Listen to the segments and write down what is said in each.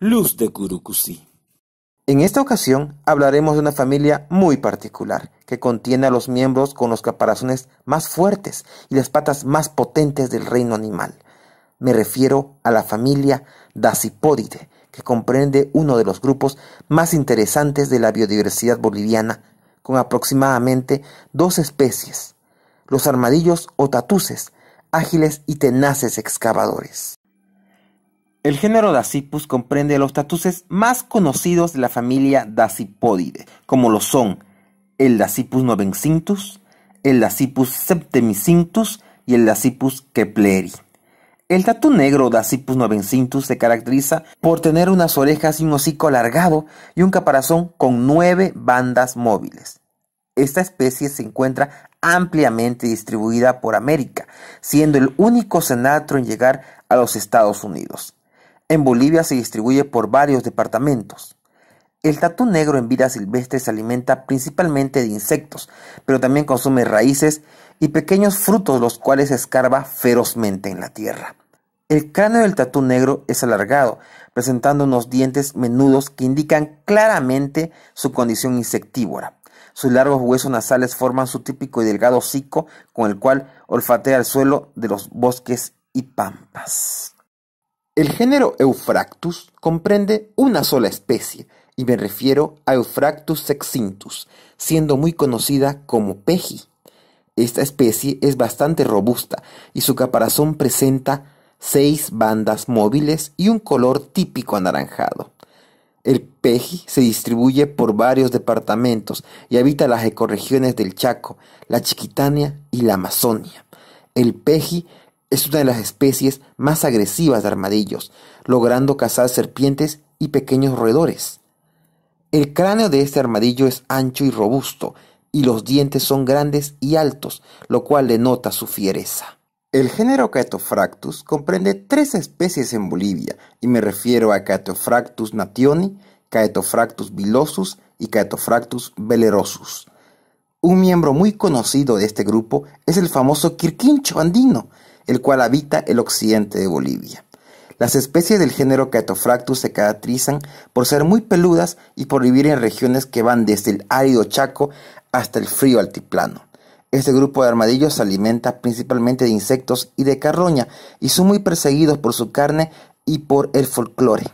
Luz de Curucusí. En esta ocasión hablaremos de una familia muy particular, que contiene a los miembros con los caparazones más fuertes y las patas más potentes del reino animal. Me refiero a la familia Dasypodidae, que comprende uno de los grupos más interesantes de la biodiversidad boliviana, con aproximadamente dos especies, los armadillos o tatuces, ágiles y tenaces excavadores. El género Dacipus comprende los tatuces más conocidos de la familia Dacipodidae, como lo son el Dacipus novencintus, el Dacipus septemicintus y el Dacipus kepleri. El tatu negro Dacipus novencintus se caracteriza por tener unas orejas y un hocico alargado y un caparazón con nueve bandas móviles. Esta especie se encuentra ampliamente distribuida por América, siendo el único cenatro en llegar a los Estados Unidos. En Bolivia se distribuye por varios departamentos. El tatú negro en vida silvestre se alimenta principalmente de insectos, pero también consume raíces y pequeños frutos los cuales escarba ferozmente en la tierra. El cráneo del tatú negro es alargado, presentando unos dientes menudos que indican claramente su condición insectívora. Sus largos huesos nasales forman su típico y delgado hocico con el cual olfatea el suelo de los bosques y pampas. El género Eufractus comprende una sola especie, y me refiero a Eufractus sexintus", siendo muy conocida como peji. Esta especie es bastante robusta y su caparazón presenta seis bandas móviles y un color típico anaranjado. El peji se distribuye por varios departamentos y habita las ecorregiones del Chaco, la Chiquitania y la Amazonia. El peji es una de las especies más agresivas de armadillos, logrando cazar serpientes y pequeños roedores. El cráneo de este armadillo es ancho y robusto, y los dientes son grandes y altos, lo cual denota su fiereza. El género Catofractus comprende tres especies en Bolivia, y me refiero a Catofractus nationi, Caetofractus villosus y Caetofractus velerosus. Un miembro muy conocido de este grupo es el famoso quirquincho andino, el cual habita el occidente de Bolivia. Las especies del género Catofractus se caracterizan por ser muy peludas y por vivir en regiones que van desde el árido Chaco hasta el frío altiplano. Este grupo de armadillos se alimenta principalmente de insectos y de carroña y son muy perseguidos por su carne y por el folclore.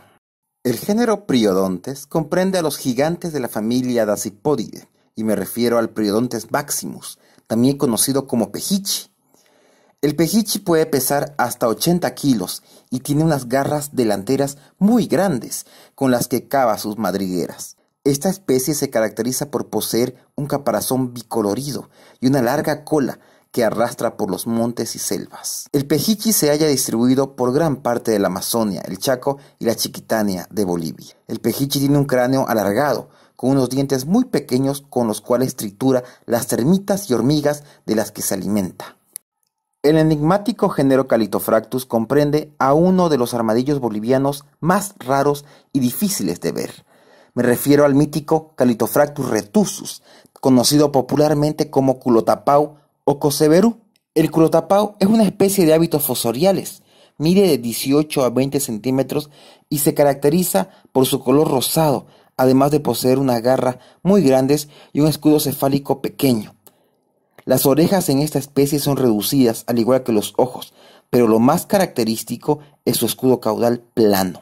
El género Priodontes comprende a los gigantes de la familia Dacipodidae, y me refiero al Priodontes maximus, también conocido como Pejichi. El pejichi puede pesar hasta 80 kilos y tiene unas garras delanteras muy grandes con las que cava sus madrigueras. Esta especie se caracteriza por poseer un caparazón bicolorido y una larga cola que arrastra por los montes y selvas. El pejichi se halla distribuido por gran parte de la Amazonia, el Chaco y la Chiquitania de Bolivia. El pejichi tiene un cráneo alargado, con unos dientes muy pequeños con los cuales tritura las termitas y hormigas de las que se alimenta. El enigmático género Calitofractus comprende a uno de los armadillos bolivianos más raros y difíciles de ver. Me refiero al mítico Calitofractus retusus", conocido popularmente como culotapau o coseberú. El culotapau es una especie de hábitos fosoriales. Mide de 18 a 20 centímetros y se caracteriza por su color rosado, además de poseer unas garras muy grandes y un escudo cefálico pequeño. Las orejas en esta especie son reducidas, al igual que los ojos, pero lo más característico es su escudo caudal plano.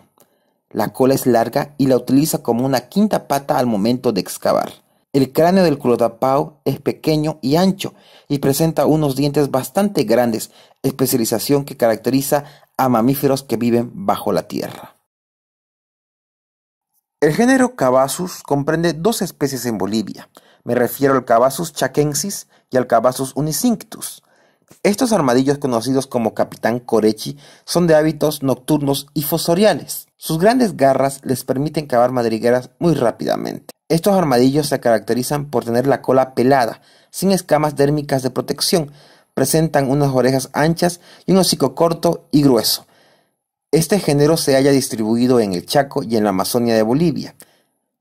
La cola es larga y la utiliza como una quinta pata al momento de excavar. El cráneo del culotapao es pequeño y ancho y presenta unos dientes bastante grandes, especialización que caracteriza a mamíferos que viven bajo la tierra. El género Cavasus comprende dos especies en Bolivia. Me refiero al cabasus chaquensis y al Cavasus unicinctus. Estos armadillos conocidos como capitán corechi son de hábitos nocturnos y fosoriales. Sus grandes garras les permiten cavar madrigueras muy rápidamente. Estos armadillos se caracterizan por tener la cola pelada, sin escamas dérmicas de protección. Presentan unas orejas anchas y un hocico corto y grueso. Este género se haya distribuido en el Chaco y en la Amazonia de Bolivia.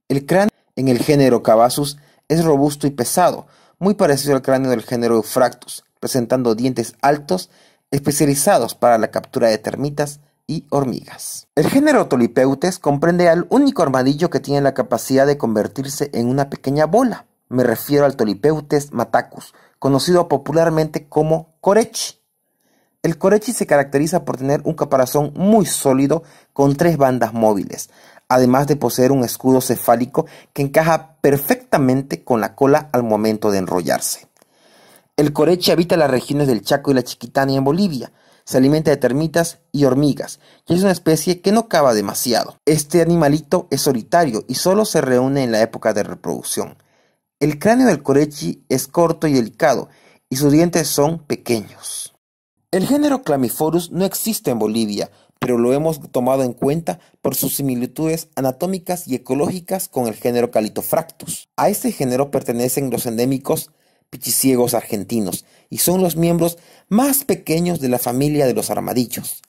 El cráneo en el género Cavasus es robusto y pesado, muy parecido al cráneo del género Eufractus, presentando dientes altos especializados para la captura de termitas y hormigas. El género Tolipeutes comprende al único armadillo que tiene la capacidad de convertirse en una pequeña bola. Me refiero al Tolipeutes matacus, conocido popularmente como corechi. El Corechi se caracteriza por tener un caparazón muy sólido con tres bandas móviles, además de poseer un escudo cefálico que encaja perfectamente con la cola al momento de enrollarse. El corechi habita las regiones del Chaco y la Chiquitania en Bolivia. Se alimenta de termitas y hormigas, y es una especie que no cava demasiado. Este animalito es solitario y solo se reúne en la época de reproducción. El cráneo del corechi es corto y delicado, y sus dientes son pequeños. El género Clamiforus no existe en Bolivia, pero lo hemos tomado en cuenta por sus similitudes anatómicas y ecológicas con el género Calitofractus. A este género pertenecen los endémicos pichiciegos argentinos y son los miembros más pequeños de la familia de los armadillos.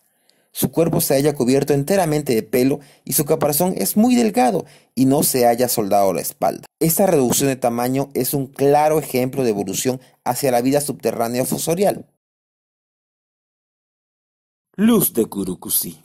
Su cuerpo se haya cubierto enteramente de pelo y su caparazón es muy delgado y no se haya soldado la espalda. Esta reducción de tamaño es un claro ejemplo de evolución hacia la vida subterránea fosorial. Luz de Curucucí